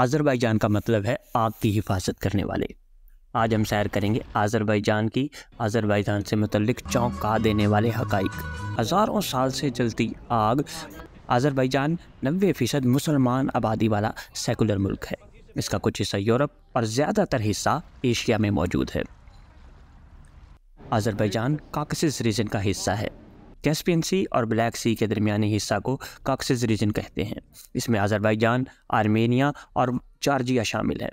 Azerbaijan का मतलब है आग की हिफाजत करने वाले आज हम सैर करेंगे आज़रबाईजान की आज़रबाईजान से मतलब चौंका देने वाले हकाइक हज़ारों साल से चलती आग आज़रबाईजान नबे फ़ीसद मुसलमान आबादी वाला सेकुलर मुल्क है इसका कुछ हिस्सा यूरोप और ज़्यादातर हिस्सा एशिया में मौजूद है आज़रबाईजान काकसिस रीजन का हिस्सा है कैस्पियन सी और ब्लैक सी के दरमियानी हिस्सा को काक्सिस रीजन कहते हैं इसमें आज़रबाईजान आर्मेनिया और चार्जिया शामिल हैं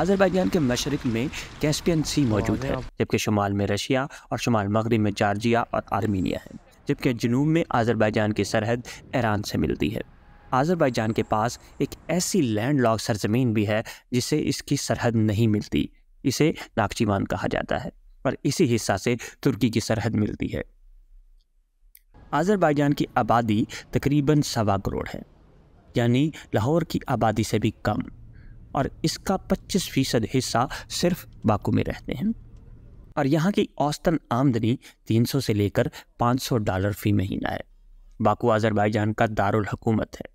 आज़रबाईजान के मशरक में कैस्पियन सी मौजूद है जबकि शुमाल में रशिया और शुमाल मगरब में चार्जिया और आर्मीनिया है जबकि जनूब में आज़रबाईजान की सरहद ईरान से मिलती है आज़रबाईजान के पास एक ऐसी लैंड लॉक सरजमीन भी है जिसे इसकी सरहद नहीं मिलती इसे नागचीवान कहा जाता है और इसी हिस्सा से तुर्की की सरहद मिलती है आज़रबाईजान की आबादी तकरीबन सवा करोड़ है यानी लाहौर की आबादी से भी कम और इसका 25 फ़ीसद हिस्सा सिर्फ बाकू में रहते हैं और यहाँ की औसतन आमदनी 300 से लेकर 500 डॉलर फ़ी महीना है बाकू आज़रबाईजान का दारुल हकूमत है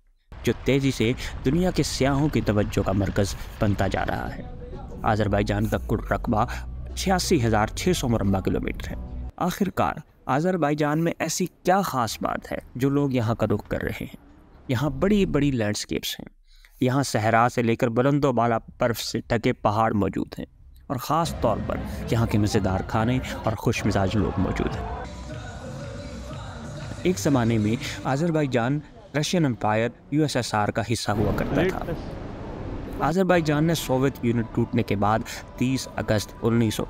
जो तेज़ी से दुनिया के सयाहों की तवज्जो का मरकज़ बनता जा रहा है आज़रबाईजान का कुल रकबा छियासी हज़ार छः सौ मुरबा किलोमीटर है आखिरकार आज़रबाईजान में ऐसी क्या ख़ास बात है जो लोग यहाँ का रुख कर रहे हैं यहाँ बड़ी बड़ी लैंडस्केप्स हैं यहाँ सहरा से लेकर बुलंदो बाला बर्फ़ से ढके पहाड़ मौजूद हैं और ख़ास तौर पर यहाँ के मज़ेदार खाने और खुश मिजाज लोग मौजूद हैं एक ज़माने में आज़रबाईजान रशियन एम्पायर यूएसएसआर का हिस्सा हुआ करता था आज़रबाईजान ने सोवियत यूनिट टूटने के बाद 30 अगस्त उन्नीस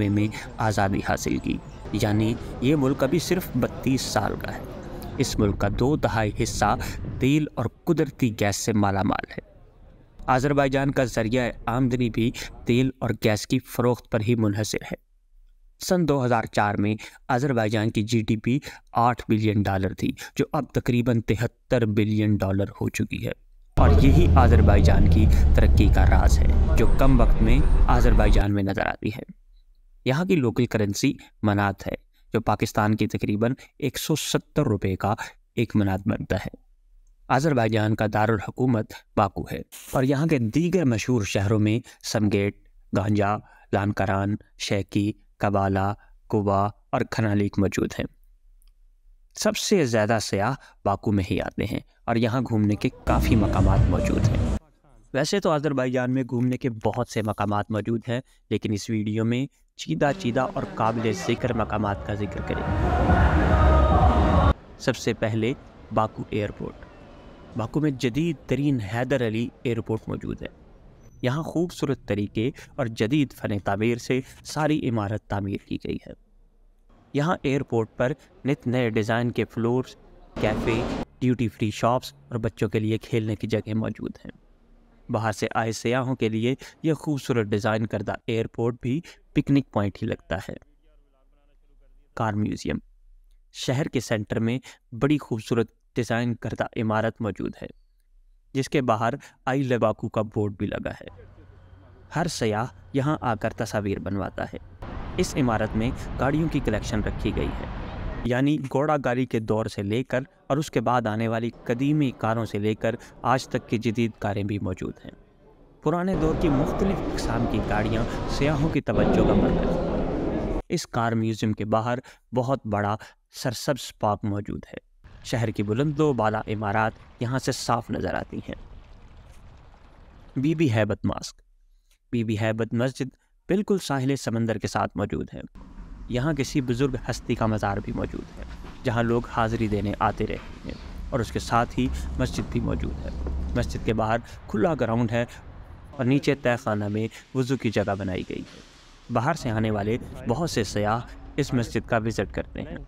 में आज़ादी हासिल की यानी ये मुल्क अभी सिर्फ बत्तीस साल का है इस मुल्क का दो दहाई हिस्सा तेल और कुदरती गैस से मालामाल है आज़रबाईजान का ज़रिया आमदनी भी तेल और गैस की फ़रोख्त पर ही मुनहसर है सन 2004 में आज़रबाईजान की जीडीपी 8 बिलियन डॉलर थी जो अब तकरीबन तिहत्तर बिलियन डॉलर हो चुकी है और यही आज़रबाईजान की तरक्की का राज है जो कम वक्त में आज़रबाईजान में नज़र आती है यहाँ की लोकल करेंसी मनात है जो पाकिस्तान की तकरीबन एक सौ सत्तर का एक मनात बनता है आज़रबाईजान का दारुल हकूमत बाकू है और यहाँ के दीगर मशहूर शहरों में समगेट गांजा लानकरान शेकी कबाला कुबा और खनालिक मौजूद हैं सबसे ज़्यादा सयाह बाकू में ही आते हैं और यहाँ घूमने के काफ़ी मकाम मौजूद हैं वैसे तो आज़रबाईजान में घूमने के बहुत से मकाम मौजूद हैं लेकिन इस वीडियो में चीदा चीदा और काबिल जिक्र मकाम का जिक्र करें सबसे पहले बाकू एयरपोर्ट बाकू में जदीद तरीन हैदर अली एयरपोर्ट मौजूद है यहाँ खूबसूरत तरीके और जदीद फ़न तमीर से सारी इमारत तामीर की गई है यहाँ एयरपोर्ट पर नित नए डिज़ाइन के floors cafe duty free shops और बच्चों के लिए खेलने की जगह मौजूद हैं बाहर से आए सयाहों के लिए यह खूबसूरत डिज़ाइन करदा एयरपोर्ट भी पिकनिक पॉइंट ही लगता है कार म्यूज़ियम शहर के सेंटर में बड़ी खूबसूरत डिज़ाइन करदा इमारत मौजूद है जिसके बाहर आई लबाकू का बोर्ड भी लगा है हर सयाह यहाँ आकर तस्वीर बनवाता है इस इमारत में गाड़ियों की कलेक्शन रखी गई है यानी गाड़ी के दौर से लेकर और उसके बाद आने वाली कदीमी कारों से लेकर आज तक की जदीद कारें भी मौजूद हैं पुराने दौर की मुख्तलिफ अकसाम की गाड़ियाँ सयाहों की तवज्जो का मरकज इस कार म्यूज़ियम के बाहर बहुत बड़ा सरसब्स पार्क मौजूद है शहर की बुलंदो बाला इमारत यहाँ से साफ नज़र आती हैं बीबी हैबत मास्क बीबी हैबत मस्जिद बिल्कुल साहिल समंदर के साथ मौजूद है यहाँ किसी बुज़ुर्ग हस्ती का मज़ार भी मौजूद है जहाँ लोग हाज़िरी देने आते रहते हैं और उसके साथ ही मस्जिद भी मौजूद है मस्जिद के बाहर खुला ग्राउंड है और नीचे तय खाना में वज़ू की जगह बनाई गई है बाहर से आने वाले बहुत से सयाह इस मस्जिद का विज़िट करते हैं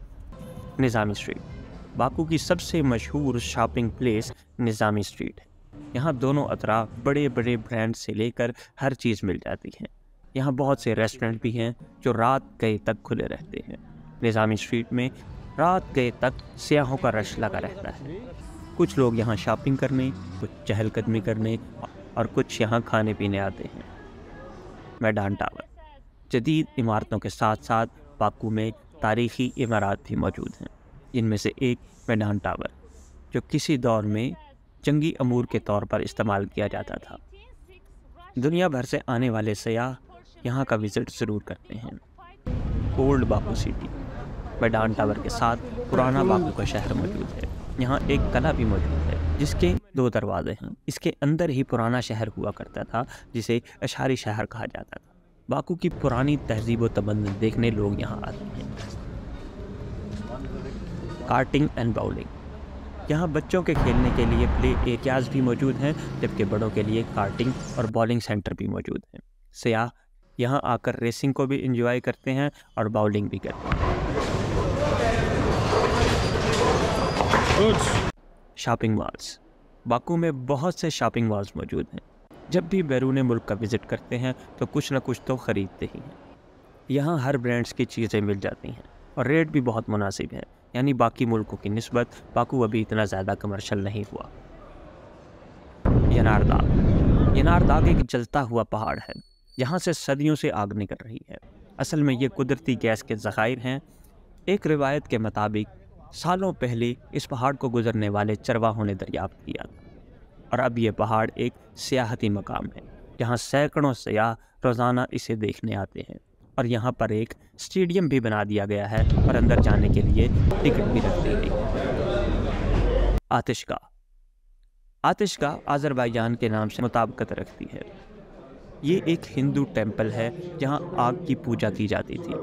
निज़ामी स्ट्रीट बापू की सबसे मशहूर शॉपिंग प्लेस निज़ामी स्ट्रीट यहाँ दोनों अतराफ बड़े बड़े ब्रांड से लेकर हर चीज़ मिल जाती है यहाँ बहुत से रेस्टोरेंट भी हैं जो रात गए तक खुले रहते हैं निज़ामी स्ट्रीट में रात गए तक सयाहों का रश लगा रहता है कुछ लोग यहाँ शॉपिंग करने कुछ चहलकदमी करने और कुछ यहाँ खाने पीने आते हैं मैडान टावर जदीद इमारतों के साथ साथ पाकू में तारीखी इमारत भी मौजूद हैं इनमें से एक मैडान टावर जो किसी दौर में जंगी अमूर के तौर पर इस्तेमाल किया जाता था दुनिया भर से आने वाले सयाह यहाँ का विज़िट ज़रूर करते हैं old Baku city maiden tower के साथ पुराना बापू का शहर मौजूद है यहाँ एक कला भी मौजूद है जिसके दो दरवाजे हैं इसके अंदर ही पुराना शहर हुआ करता था जिसे अशारी शहर कहा जाता था बाकू की पुरानी तहजीब व देखने लोग यहाँ आते हैं कार्टिंग एंड बाउलिंग यहाँ बच्चों के खेलने के लिए प्ले एरियाज भी मौजूद हैं जबकि बड़ों के लिए कार्टिंग और बॉलिंग सेंटर भी मौजूद हैं सयाह यहाँ आकर रेसिंग को भी इंजॉय करते हैं और बाउलिंग भी करते हैं शॉपिंग मॉल्स बाकू में बहुत से शॉपिंग मॉल्स मौजूद हैं जब भी बैरून मुल्क का विज़िट करते हैं तो कुछ ना कुछ तो ख़रीदते ही हैं यहाँ हर ब्रांड्स की चीज़ें मिल जाती हैं और रेट भी बहुत मुनासिब है यानी बाकी मुल्कों की नस्बत बाकू अभी इतना ज़्यादा कमर्शल नहीं हुआ यनारदाग यनारदाग एक जलता हुआ पहाड़ है यहाँ से सदियों से आग निकल रही है असल में ये कुदरती गैस के ज़ख़ायर हैं एक रिवायत के मुताबिक सालों पहले इस पहाड़ को गुजरने वाले चरवाहों ने दरियाफ्त किया था और अब ये पहाड़ एक सियाहती मकाम है यहाँ सैकड़ों सयाह रोज़ाना इसे देखने आते हैं और यहाँ पर एक स्टेडियम भी बना दिया गया है और अंदर जाने के लिए टिकट भी रख दी गई आतिशका आतिशका आज़रबाईजान के नाम से मुताबकत रखती है ये एक हिंदू टेम्पल है जहाँ आग की पूजा की जाती थी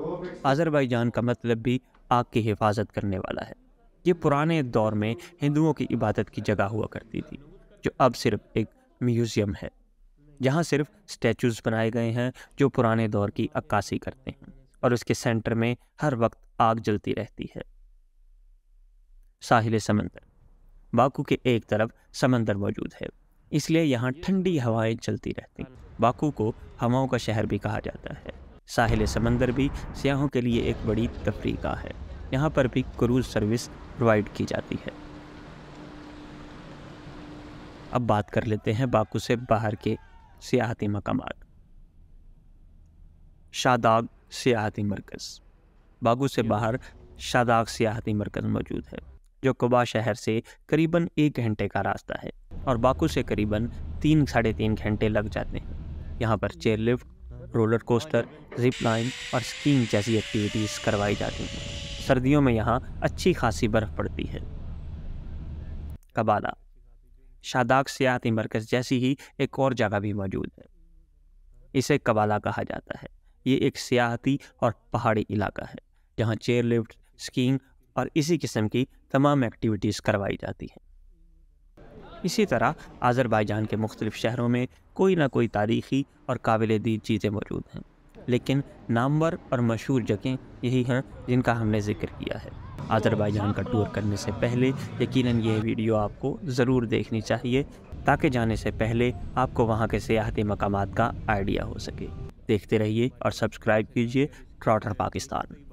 आज़रबाईजान का मतलब भी आग की हिफाजत करने वाला है ये पुराने दौर में हिंदुओं की इबादत की जगह हुआ करती थी जो अब सिर्फ एक म्यूज़ियम है जहाँ सिर्फ स्टैचूज़ बनाए गए हैं जो पुराने दौर की अक्कासी करते हैं और उसके सेंटर में हर वक्त आग जलती रहती है साहिल समंदर बाकू के एक तरफ समंदर मौजूद है इसलिए यहाँ ठंडी हवाएं चलती रहती बाकू को हवाओं का शहर भी कहा जाता है साहिल समंदर भी सयाहों के लिए एक बड़ी तफरी का है यहाँ पर भी क्रूज़ सर्विस प्रोवाइड की जाती है अब बात कर लेते हैं बाकू से बाहर के सियाहती मकाम शादाग सियाहती मरकज़ बाकू से बाहर शादाग सियाहती मरकज़ मौजूद है जो कुबा शहर से करीबन एक घंटे का रास्ता है और बाकू से करीबन तीन साढ़े तीन घंटे लग जाते हैं यहाँ पर chair lift roller coaster zip line और स्कीइंग जैसी एक्टिविटीज़ करवाई जाती हैं सर्दियों में यहाँ अच्छी खासी बर्फ़ पड़ती है कबाला शादाक सियाती मरकज़ जैसी ही एक और जगह भी मौजूद है इसे कबाला कहा जाता है ये एक सियाहती और पहाड़ी इलाका है जहाँ चेयर लिफ्ट स्कीइंग और इसी किस्म की तमाम एक्टिविटीज़ करवाई जाती हैं इसी तरह आज़रबाईजान के मुख्तलिफ़ शहरों में कोई ना कोई तारीखी और काबिल दीद चीज़ें मौजूद हैं लेकिन नामवर और मशहूर जगह यही हैं जिनका हमने जिक्र किया है आज़रबाईजान का टूर करने से पहले यकीनन यह वीडियो आपको ज़रूर देखनी चाहिए ताकि जाने से पहले आपको वहाँ के सियाहती मकाम का आइडिया हो सके देखते रहिए और सब्सक्राइब कीजिए ट्रॉटर पाकिस्तान